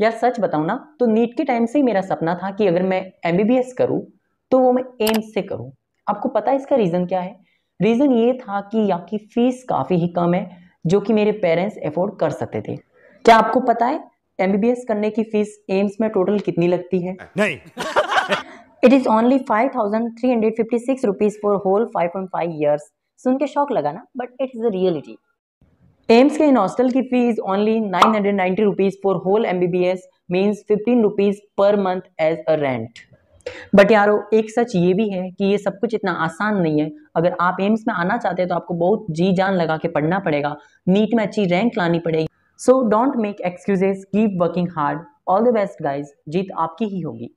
यार सच बताऊ ना तो नीट के टाइम से ही मेरा सपना था कि अगर मैं एम करूं करूँ तो वो मैं एम्स से करूँ आपको पता है इसका रीज़न क्या है रीज़न ये था कि यहाँ की फ़ीस काफ़ी ही कम है जो कि मेरे पेरेंट्स अफोर्ड कर सकते थे क्या आपको पता है एमबीबीएस करने की फीस एम्स में टोटल कितनी लगती है नहीं it is only five thousand three hundred fifty six rupees for whole five point five years सुन के शौक लगा ना but it is reality AIIMS के इन हॉस्टल की fees only nine hundred ninety rupees for whole M B B S means fifteen rupees per month as a rent but यारो एक सच ये भी है कि ये सब कुछ इतना आसान नहीं है अगर आप एम्स में आना चाहते हैं तो आपको बहुत जी जान लगा के पढ़ना पड़ेगा नीट में अच्छी रैंक लानी पड़ेगी so don't make excuses keep working hard all the best guys जीत आपकी ही होगी